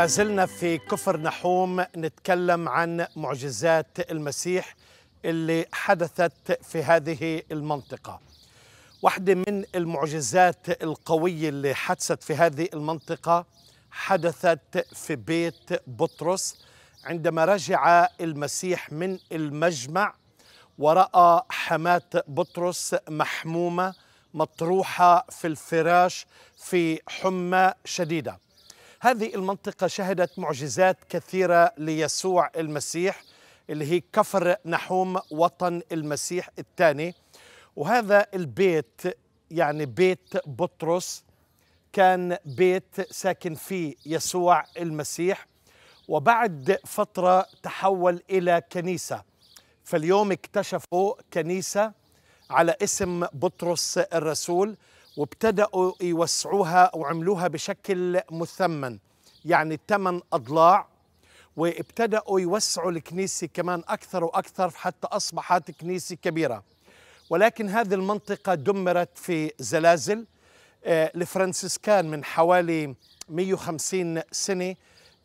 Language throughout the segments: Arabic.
ما زلنا في كفر نحوم نتكلم عن معجزات المسيح اللي حدثت في هذه المنطقة واحدة من المعجزات القوية اللي حدثت في هذه المنطقة حدثت في بيت بطرس عندما رجع المسيح من المجمع ورأى حماة بطرس محمومة مطروحة في الفراش في حمى شديدة هذه المنطقة شهدت معجزات كثيرة ليسوع المسيح اللي هي كفر نحوم وطن المسيح الثاني وهذا البيت يعني بيت بطرس كان بيت ساكن فيه يسوع المسيح وبعد فترة تحول إلى كنيسة فاليوم اكتشفوا كنيسة على اسم بطرس الرسول وابتدأوا يوسعوها وعملوها بشكل مثمن يعني الثمن أضلاع وابتدأوا يوسعوا الكنيسة كمان أكثر وأكثر حتى أصبحت كنيسة كبيرة ولكن هذه المنطقة دمرت في زلازل آه، الفرنسيسكان من حوالي 150 سنة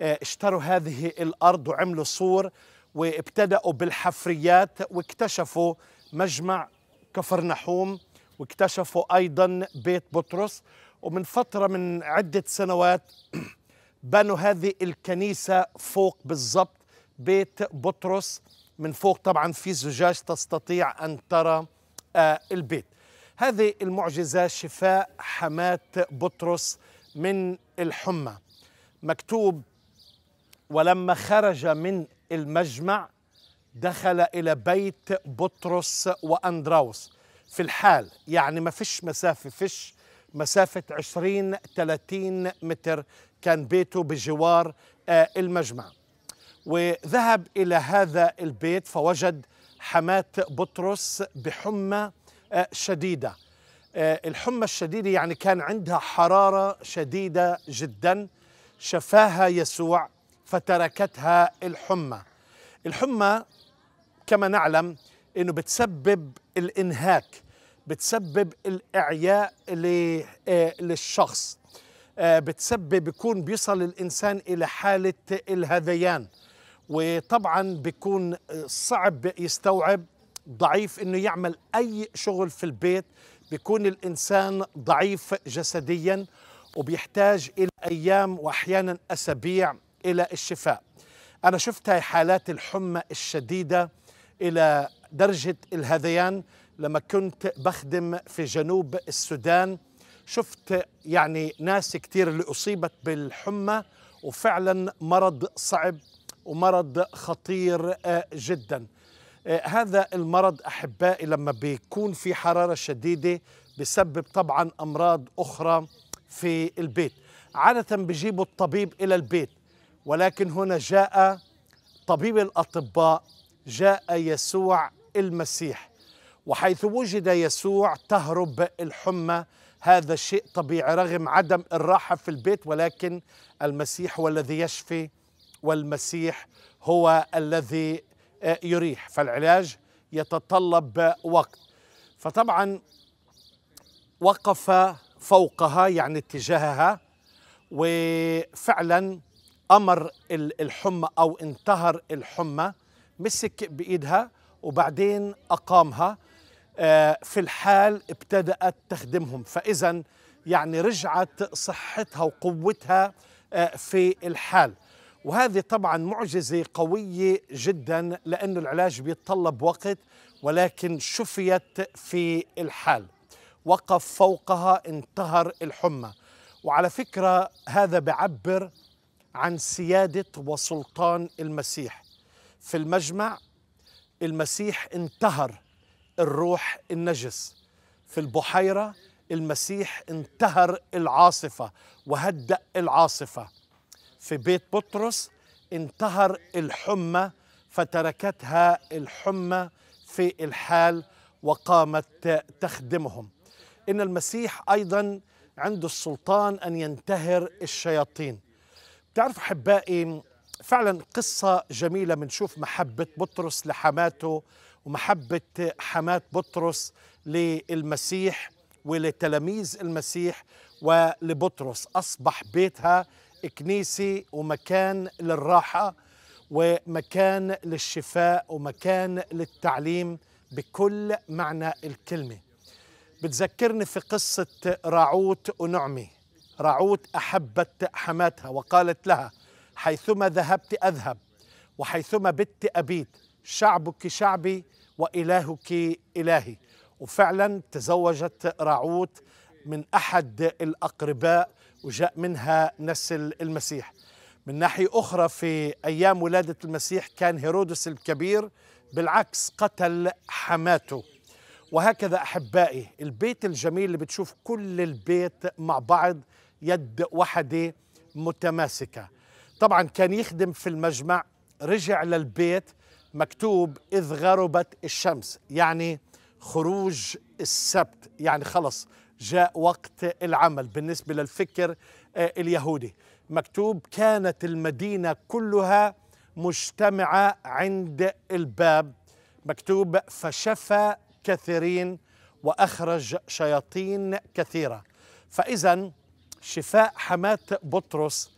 آه، اشتروا هذه الأرض وعملوا سور وابتدأوا بالحفريات واكتشفوا مجمع كفر نحوم واكتشفوا أيضا بيت بطرس ومن فترة من عدة سنوات بنوا هذه الكنيسة فوق بالضبط بيت بطرس من فوق طبعا في زجاج تستطيع أن ترى آه، البيت هذه المعجزة شفاء حماة بطرس من الحمى مكتوب ولما خرج من المجمع دخل إلى بيت بطرس وأندراوس في الحال يعني ما فيش مسافة فيش مسافة 20 30 متر كان بيته بجوار آه، المجمع وذهب إلى هذا البيت فوجد حماة بطرس بحمى آه، شديدة آه، الحمى الشديدة يعني كان عندها حرارة شديدة جدا شفاها يسوع فتركتها الحمى الحمى كما نعلم انه بتسبب الانهاك بتسبب الاعياء آه، للشخص آه، بتسبب بيكون بيصل الانسان الى حاله الهذيان وطبعا بيكون صعب يستوعب ضعيف انه يعمل اي شغل في البيت بيكون الانسان ضعيف جسديا وبيحتاج الى ايام واحيانا اسابيع الى الشفاء انا شفت هاي حالات الحمى الشديده إلى درجة الهذيان لما كنت بخدم في جنوب السودان شفت يعني ناس كتير اللي أصيبت بالحمى وفعلا مرض صعب ومرض خطير آه، جدا آه، هذا المرض أحبائي لما بيكون في حرارة شديدة بسبب طبعا أمراض أخرى في البيت عادة بيجيبوا الطبيب إلى البيت ولكن هنا جاء طبيب الأطباء جاء يسوع المسيح وحيث وجد يسوع تهرب الحمى هذا شيء طبيعي رغم عدم الراحه في البيت ولكن المسيح هو الذي يشفي والمسيح هو الذي آه، يريح فالعلاج يتطلب وقت فطبعا وقف فوقها يعني اتجاهها وفعلا امر الحمى او انتهر الحمى مسك بايدها وبعدين اقامها آه، في الحال ابتدات تخدمهم فاذا يعني رجعت صحتها وقوتها آه، في الحال وهذه طبعا معجزة قوية جدا لأن العلاج بيتطلب وقت ولكن شفيت في الحال وقف فوقها انتهر الحمى وعلى فكرة هذا بعبر عن سيادة وسلطان المسيح في المجمع المسيح انتهر الروح النجس في البحيرة المسيح انتهر العاصفة وهدأ العاصفة في بيت بطرس انتهر الحمى فتركتها الحمى في الحال وقامت تخدمهم ان المسيح ايضا عنده السلطان ان ينتهر الشياطين بتعرف احبائي فعلا قصة جميلة بنشوف محبة بطرس لحماته ومحبة حماة بطرس للمسيح ولتلاميذ المسيح ولبطرس أصبح بيتها كنيسة ومكان للراحة ومكان للشفاء ومكان للتعليم بكل معنى الكلمة بتذكرني في قصة راعوت ونعمي راعوت أحبت حماتها وقالت لها حيثما ذهبت أذهب وحيثما بت أبيت شعبك شعبي وإلهك إلهي وفعلا تزوجت راعوت من أحد الأقرباء وجاء منها نسل المسيح من ناحية أخرى في أيام ولادة المسيح كان هيرودس الكبير بالعكس قتل حماته وهكذا أحبائي البيت الجميل اللي بتشوف كل البيت مع بعض يد وحدة متماسكة طبعا كان يخدم في المجمع رجع للبيت مكتوب إذ غربت الشمس يعني خروج السبت يعني خلص جاء وقت العمل بالنسبة للفكر آه، اليهودي مكتوب كانت المدينة كلها مجتمعة عند الباب مكتوب فشفى كثيرين وأخرج شياطين كثيرة فإذا شفاء حماة بطرس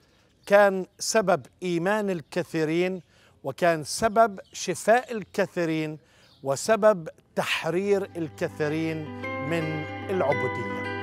كان سبب إيمان الكثيرين وكان سبب شفاء الكثيرين وسبب تحرير الكثيرين من العبوديه